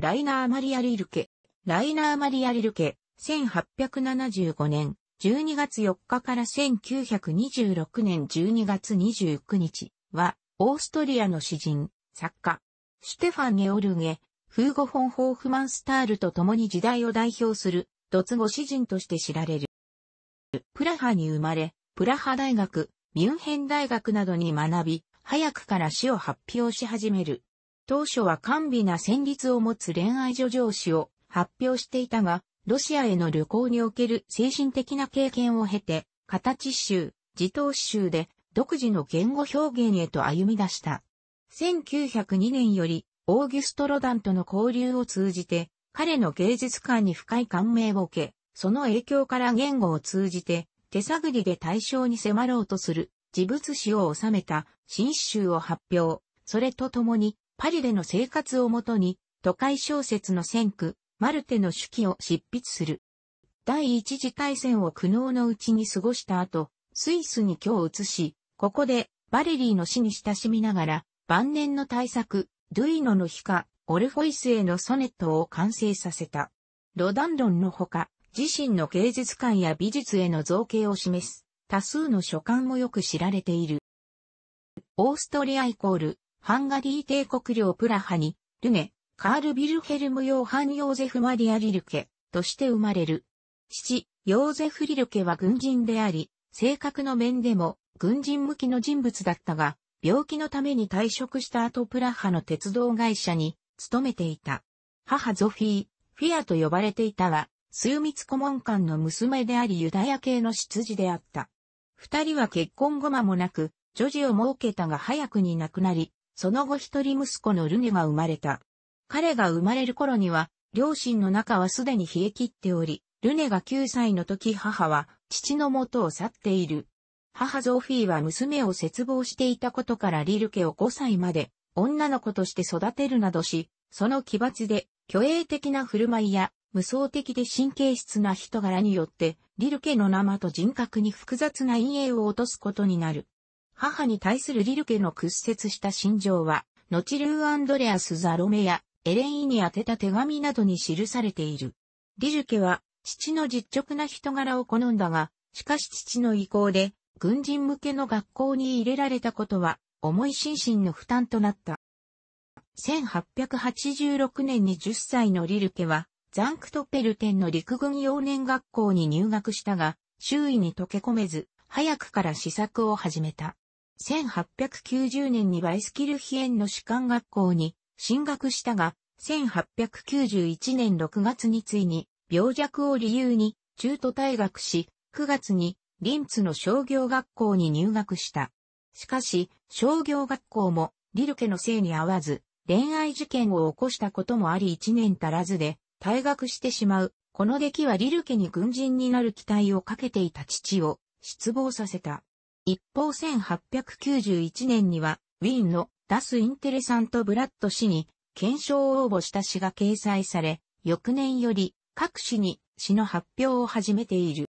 ライナー・マリア・リルケ。ライナー・マリア・リルケ、1875年12月4日から1926年12月29日は、オーストリアの詩人、作家、シュテファン・ゲオルゲ、フーゴ・フォン・ホーフマンスタールと共に時代を代表する、ドツ語詩人として知られる。プラハに生まれ、プラハ大学、ミュンヘン大学などに学び、早くから詩を発表し始める。当初は甘美な旋律を持つ恋愛女上司を発表していたが、ロシアへの旅行における精神的な経験を経て、形集、自頭集で独自の言語表現へと歩み出した。1902年より、オーギュスト・ロダンとの交流を通じて、彼の芸術観に深い感銘を受け、その影響から言語を通じて、手探りで対象に迫ろうとする、自物詩を収めた新集を発表、それとともに、パリでの生活をもとに、都会小説の先駆、マルテの手記を執筆する。第一次大戦を苦悩のうちに過ごした後、スイスに今日移し、ここで、バレリーの死に親しみながら、晩年の大作、ドゥイノの日か、オルフォイスへのソネットを完成させた。ロダンロンのほか、自身の芸術観や美術への造形を示す、多数の書簡もよく知られている。オーストリアイコール、ハンガリー帝国領プラハに、ルネ、カール・ビルヘルム・ヨーハン・ヨーゼフ・マリア・リルケ、として生まれる。父、ヨーゼフ・リルケは軍人であり、性格の面でも軍人向きの人物だったが、病気のために退職した後プラハの鉄道会社に勤めていた。母ゾフィー、フィアと呼ばれていたは、枢密顧問官の娘でありユダヤ系の執事であった。二人は結婚後間もなく、女児を設けたが早くに亡くなり、その後一人息子のルネが生まれた。彼が生まれる頃には、両親の中はすでに冷え切っており、ルネが9歳の時母は父の元を去っている。母ゾーフィーは娘を絶望していたことからリルケを5歳まで女の子として育てるなどし、その奇抜で虚栄的な振る舞いや無双的で神経質な人柄によって、リルケの生と人格に複雑な陰影を落とすことになる。母に対するリルケの屈折した心情は、後ルー・アンドレアス・ザロメやエレインに宛てた手紙などに記されている。リルケは父の実直な人柄を好んだが、しかし父の意向で軍人向けの学校に入れられたことは重い心身の負担となった。1886年に10歳のリルケはザンクトペルテンの陸軍幼年学校に入学したが、周囲に溶け込めず、早くから試作を始めた。1890年にバイスキルヒエンの士官学校に進学したが、1891年6月についに病弱を理由に中途退学し、9月にリンツの商業学校に入学した。しかし、商業学校もリルケのせいに合わず、恋愛事件を起こしたこともあり1年足らずで退学してしまう。この出来はリルケに軍人になる期待をかけていた父を失望させた。一方1891年には、ウィーンのダス・インテレサント・ブラッド氏に、検証を応募した詩が掲載され、翌年より各紙に詩の発表を始めている。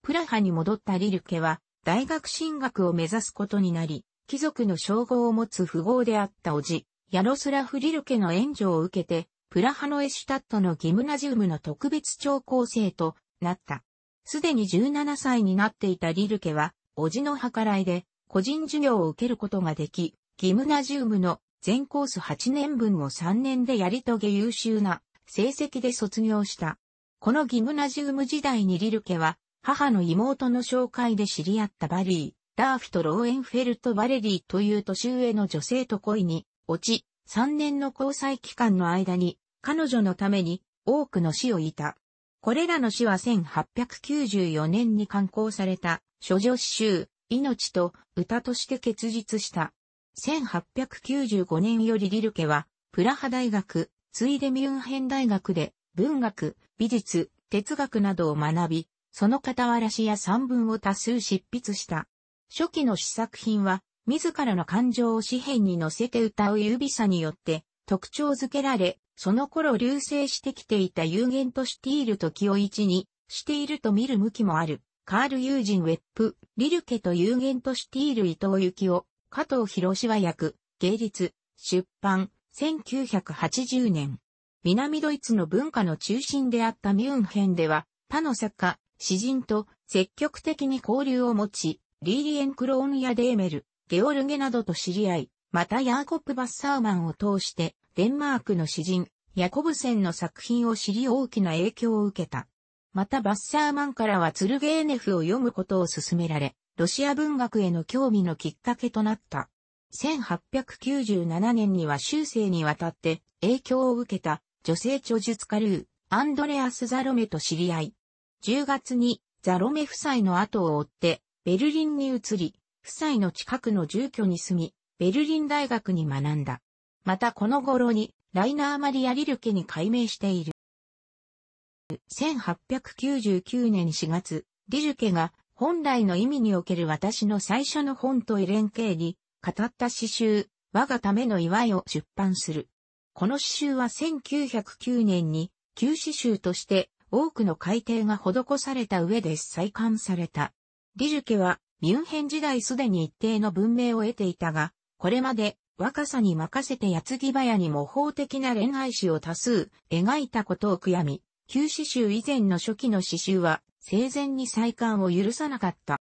プラハに戻ったリルケは、大学進学を目指すことになり、貴族の称号を持つ富豪であった叔父、ヤロスラフ・リルケの援助を受けて、プラハのエシュタットのギムナジウムの特別調校生となった。すでに17歳になっていたリルケは、おじの計らいで、個人授業を受けることができ、ギムナジウムの全コース8年分を3年でやり遂げ優秀な成績で卒業した。このギムナジウム時代にリルケは、母の妹の紹介で知り合ったバリー、ダーフとローエンフェルト・バレリーという年上の女性と恋に落ち、3年の交際期間の間に、彼女のために多くの死をいた。これらの詩は1894年に刊行された、諸女詩集、命と歌として結実した。1895年よりリルケは、プラハ大学、ついでミュンヘン大学で、文学、美術、哲学などを学び、その傍らしや散文を多数執筆した。初期の詩作品は、自らの感情を詩編に乗せて歌う指さによって特徴づけられ、その頃流星してきていた有限とィールと時を一にしていると見る向きもある。カール・ユージン・ウェップ、リルケと有限とティール伊藤幸を、加藤博士は役、芸術、出版、1980年。南ドイツの文化の中心であったミュンヘンでは、他の作家、詩人と積極的に交流を持ち、リーリエン・クローンやデーメル、ゲオルゲなどと知り合い、またヤーコップ・バッサーマンを通して、デンマークの詩人、ヤコブセンの作品を知り大きな影響を受けた。またバッサーマンからはツルゲーネフを読むことを勧められ、ロシア文学への興味のきっかけとなった。1897年には終生にわたって影響を受けた女性著述家ルー、アンドレアス・ザロメと知り合い。10月にザロメ夫妻の後を追ってベルリンに移り、夫妻の近くの住居に住み、ベルリン大学に学んだ。またこの頃に、ライナー・マリア・リルケに改名している。1899年4月、リルケが本来の意味における私の最初の本とエレン・ケイに語った詩集、我がための祝いを出版する。この詩集は1909年に旧詩集として多くの改訂が施された上で再刊された。リルケはミュンヘン時代すでに一定の文明を得ていたが、これまで若さに任せて矢継ぎ早に模倣的な恋愛史を多数描いたことを悔やみ、旧詩集以前の初期の詩集は生前に再刊を許さなかった。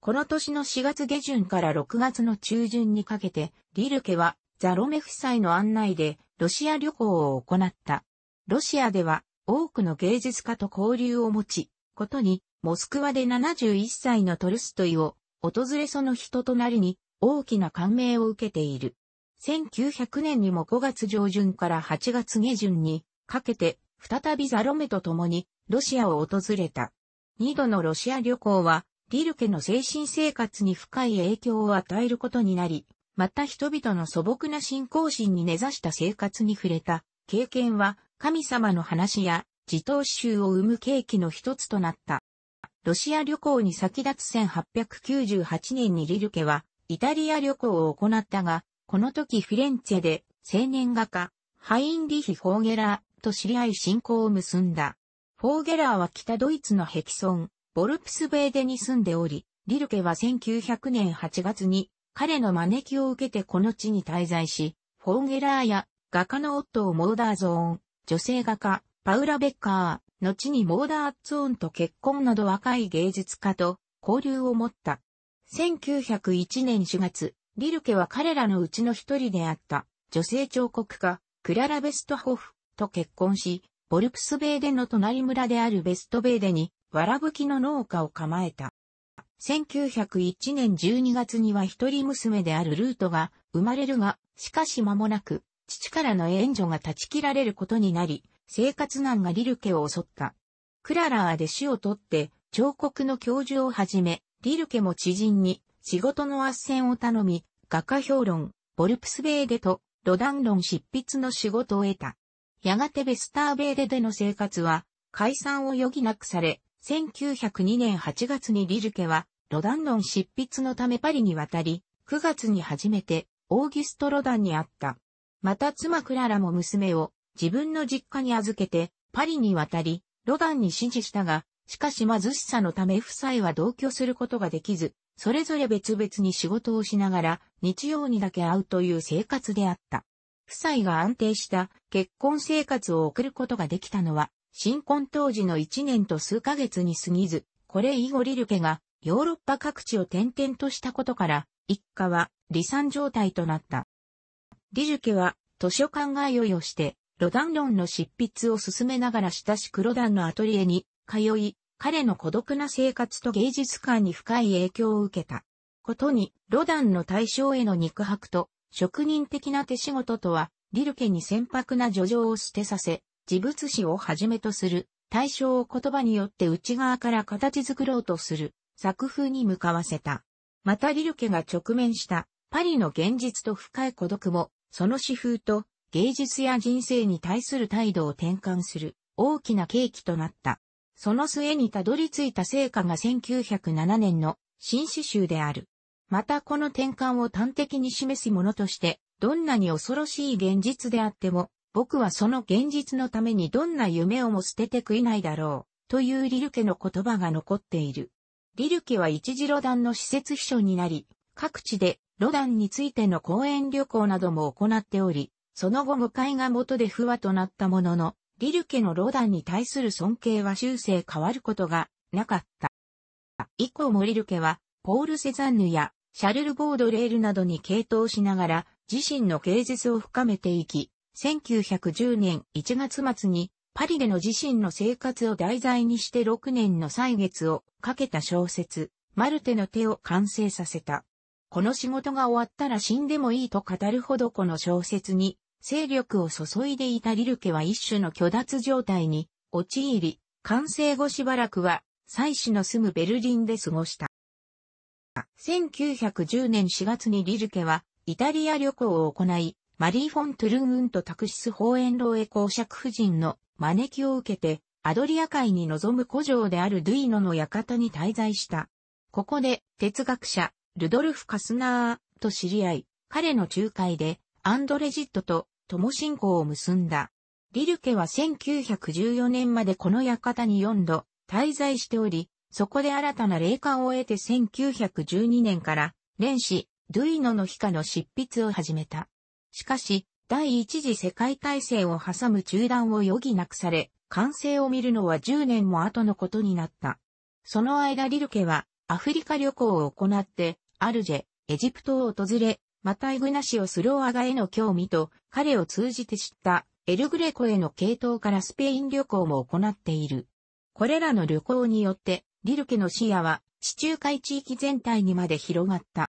この年の4月下旬から6月の中旬にかけて、リルケはザロメ夫妻の案内でロシア旅行を行った。ロシアでは多くの芸術家と交流を持ち、ことに、モスクワで71歳のトルストイを訪れその人となりに大きな感銘を受けている。1900年にも5月上旬から8月下旬にかけて再びザロメと共にロシアを訪れた。二度のロシア旅行はリルケの精神生活に深い影響を与えることになり、また人々の素朴な信仰心に根ざした生活に触れた経験は神様の話や自頭集を生む契機の一つとなった。ロシア旅行に先立つ1898年にリルケはイタリア旅行を行ったが、この時フィレンツェで青年画家、ハインリヒ・フォーゲラーと知り合い信仰を結んだ。フォーゲラーは北ドイツのヘキソン、ボルプスベーデに住んでおり、リルケは1900年8月に彼の招きを受けてこの地に滞在し、フォーゲラーや画家のオットー・モーダーゾーン、女性画家、パウラ・ベッカー、後にモーダー・アッツオンと結婚など若い芸術家と交流を持った。1901年4月、リルケは彼らのうちの一人であった、女性彫刻家、クララ・ベストホフと結婚し、ボルプスベーデの隣村であるベストベーデに、わらぶきの農家を構えた。1901年12月には一人娘であるルートが生まれるが、しかし間もなく、父からの援助が断ち切られることになり、生活難がリルケを襲った。クララは弟子を取って、彫刻の教授をはじめ、リルケも知人に仕事の斡旋を頼み、画家評論、ボルプスベーデとロダン論執筆の仕事を得た。やがてベスターベーデでの生活は解散を余儀なくされ、1902年8月にリルケはロダン論執筆のためパリに渡り、9月に初めてオーギュスト・ロダンに会った。また妻クララも娘を自分の実家に預けてパリに渡り、ロダンに指示したが、しかし貧しさのため夫妻は同居することができず、それぞれ別々に仕事をしながら日曜にだけ会うという生活であった。夫妻が安定した結婚生活を送ることができたのは、新婚当時の1年と数ヶ月に過ぎず、これ以後リルケがヨーロッパ各地を転々としたことから、一家は離散状態となった。リルケは図書館用意をして、ロダン論の執筆を進めながら親しくロダンのアトリエに通い、彼の孤独な生活と芸術観に深い影響を受けた。ことに、ロダンの対象への肉薄と、職人的な手仕事とは、リルケに船舶な叙情を捨てさせ、自物史をはじめとする、対象を言葉によって内側から形作ろうとする、作風に向かわせた。またリルケが直面した、パリの現実と深い孤独も、その詩風と、芸術や人生に対する態度を転換する、大きな契機となった。その末にたどり着いた成果が1907年の新詩集である。またこの転換を端的に示すものとして、どんなに恐ろしい現実であっても、僕はその現実のためにどんな夢をも捨てて食いないだろう、というリルケの言葉が残っている。リルケは一時ロダンの施設秘書になり、各地でロダンについての講演旅行なども行っており、その後誤解が元で不和となったものの、リルケのロダンに対する尊敬は終生変わることがなかった。以降もリルケは、ポール・セザンヌやシャルル・ボードレールなどに傾倒しながら、自身の芸術を深めていき、1910年1月末に、パリでの自身の生活を題材にして6年の歳月をかけた小説、マルテの手を完成させた。この仕事が終わったら死んでもいいと語るほどこの小説に勢力を注いでいたリルケは一種の虚脱状態に陥り、完成後しばらくは、妻子の住むベルリンで過ごした。1910年4月にリルケは、イタリア旅行を行い、マリー・フォン・トゥルンウンとタクシス法ローへ公爵夫人の招きを受けて、アドリア海に臨む古城であるドゥイノの館に滞在した。ここで、哲学者、ルドルフ・カスナーと知り合い、彼の仲介で、アンドレジットと友信仰を結んだ。リルケは1914年までこの館に4度滞在しており、そこで新たな霊感を得て1912年から、連詩、ドゥイノの日歌の執筆を始めた。しかし、第一次世界大戦を挟む中断を余儀なくされ、完成を見るのは10年も後のことになった。その間リルケはアフリカ旅行を行って、アルジェ、エジプトを訪れ、またイグナシオスローアガへの興味と、彼を通じて知ったエルグレコへの系統からスペイン旅行も行っている。これらの旅行によって、リルケの視野は地中海地域全体にまで広がった。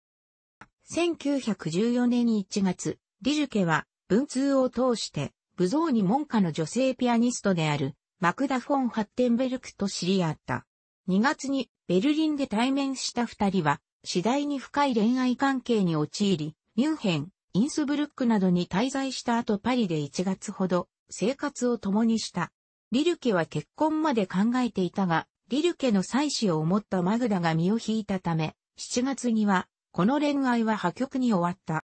1914年1月、リルケは文通を通して、武蔵に門下の女性ピアニストであるマクダ・フォン・ハッテンベルクと知り合った。2月にベルリンで対面した二人は、次第に深い恋愛関係に陥り、ミュンヘン、インスブルックなどに滞在した後パリで1月ほど生活を共にした。リルケは結婚まで考えていたが、リルケの妻子を思ったマグダが身を引いたため、7月には、この恋愛は破局に終わった。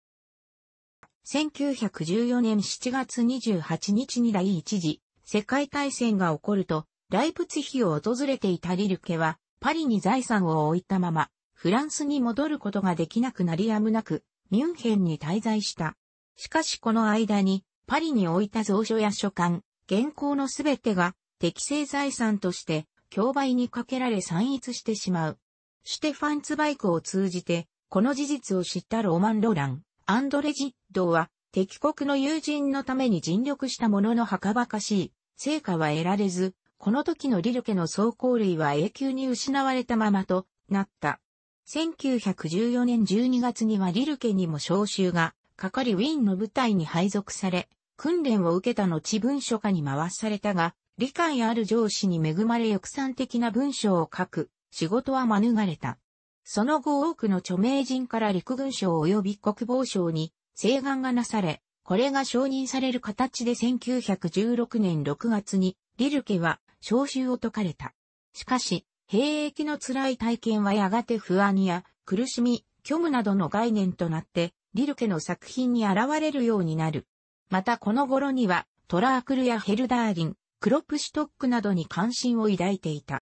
1914年7月28日に第一次世界大戦が起こると、ライプツヒを訪れていたリルケは、パリに財産を置いたまま、フランスに戻ることができなくなりやむなく、ミュンヘンに滞在した。しかしこの間に、パリに置いた蔵書や書簡、原稿のすべてが適正財産として競売にかけられ散逸してしまう。シュテファンツバイクを通じて、この事実を知ったローマン・ロラン、アンドレ・ジッドは、敵国の友人のために尽力したもののはかばかしい、成果は得られず、この時のリルケの走行類は永久に失われたままとなった。1914年12月にはリルケにも召集がかかりウィーンの部隊に配属され、訓練を受けた後文書化に回されたが、理解ある上司に恵まれ抑散的な文章を書く仕事は免れた。その後多くの著名人から陸軍省及び国防省に請願がなされ、これが承認される形で1916年6月にリルケは召集を解かれた。しかし、兵役の辛い体験はやがて不安や苦しみ、虚無などの概念となって、リルケの作品に現れるようになる。またこの頃には、トラークルやヘルダーリン、クロップシュトックなどに関心を抱いていた。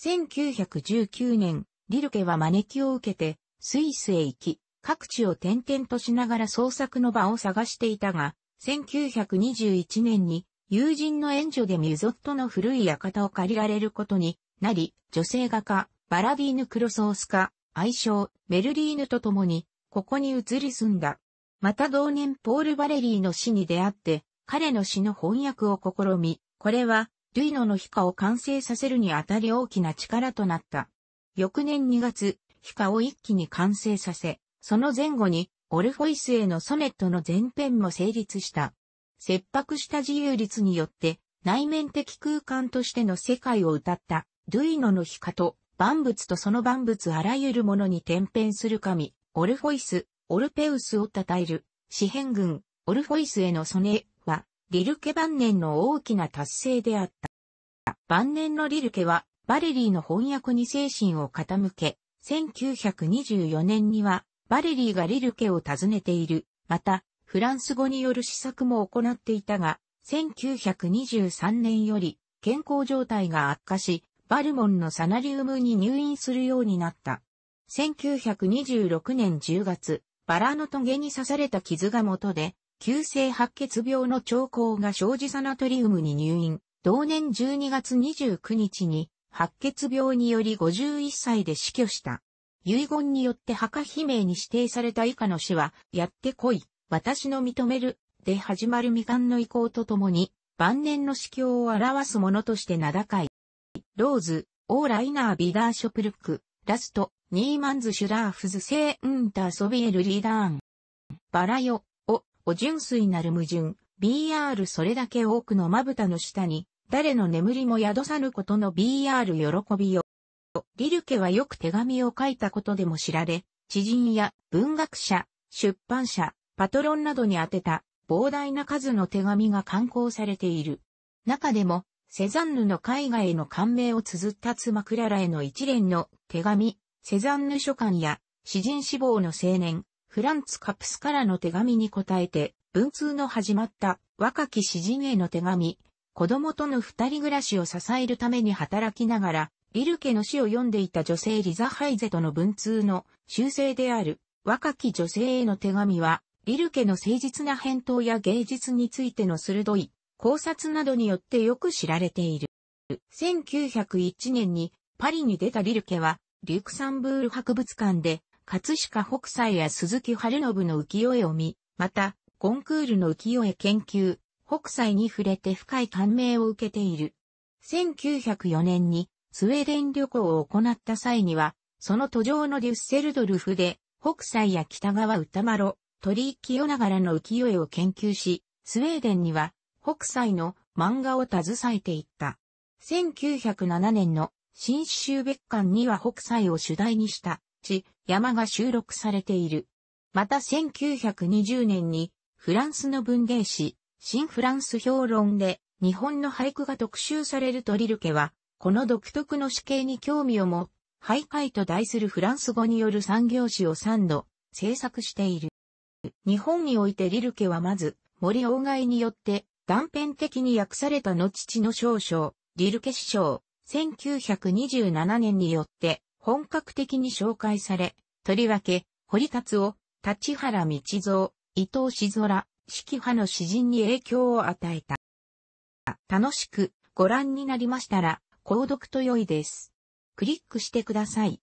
1919年、リルケは招きを受けて、スイスへ行き、各地を転々としながら創作の場を探していたが、1921年に友人の援助でミュゾットの古い館を借りられることになり、女性画家、バラディーヌ・クロソース家、愛称、メルリーヌと共に、ここに移り住んだ。また同年ポール・バレリーの詩に出会って、彼の詩の翻訳を試み、これは、ルイノのヒカを完成させるにあたり大きな力となった。翌年2月、ヒカを一気に完成させ、その前後に、オルフォイスへのソネットの前編も成立した。切迫した自由率によって、内面的空間としての世界を歌ったドゥイノのヒカと、万物とその万物あらゆるものに転変する神、オルフォイス、オルペウスを称える、詩編群、オルフォイスへの備えは、リルケ晩年の大きな達成であった。晩年のリルケは、バレリーの翻訳に精神を傾け、1924年には、バレリーがリルケを訪ねている。また、フランス語による試作も行っていたが、1923年より健康状態が悪化し、バルモンのサナリウムに入院するようになった。1926年10月、バラのトゲに刺された傷が元で、急性白血病の兆候が生じサナトリウムに入院。同年12月29日に、白血病により51歳で死去した。遺言によって墓悲鳴に指定された以下の死は、やってこい、私の認める、で始まる未完の意向とともに、晩年の死境を表すものとして名高い。ローズ、オーライナービダーショプルク、ラスト、ニーマンズシュラーフズセーンターソビエルリダーン。バラよ、お、お純粋なる矛盾、BR それだけ多くのまぶたの下に、誰の眠りも宿さぬことの BR 喜びよ。リルケはよく手紙を書いたことでも知られ、知人や文学者、出版社、パトロンなどに宛てた膨大な数の手紙が刊行されている。中でも、セザンヌの絵画への感銘を綴った妻クララへの一連の手紙、セザンヌ書簡や、詩人志望の青年、フランツ・カプスからの手紙に答えて、文通の始まった若き詩人への手紙、子供との二人暮らしを支えるために働きながら、リルケの詩を読んでいた女性リザ・ハイゼとの文通の修正である若き女性への手紙は、リルケの誠実な返答や芸術についての鋭い考察などによってよく知られている。1901年にパリに出たリルケは、リュクサンブール博物館で、葛飾北斎や鈴木春信の浮世絵を見、また、ゴンクールの浮世絵研究、北斎に触れて深い感銘を受けている。1904年にスウェーデン旅行を行った際には、その途上のデュッセルドルフで、北斎や北川歌麿、鳥居清ながらの浮世絵を研究し、スウェーデンには北斎の漫画を携えていった。1907年の新詩集別館には北斎を主題にした、地、山が収録されている。また1920年にフランスの文芸誌、新フランス評論で日本の俳句が特集されるとリルケは、この独特の詩形に興味を持、徘徊と題するフランス語による産業史を3度制作している。日本においてリルケはまず森鴎外によって断片的に訳されたの父の少将、リルケ師匠、1927年によって本格的に紹介され、とりわけ、堀達夫、立原道蔵、伊藤志空、式派の詩人に影響を与えた。楽しくご覧になりましたら、購読と良いです。クリックしてください。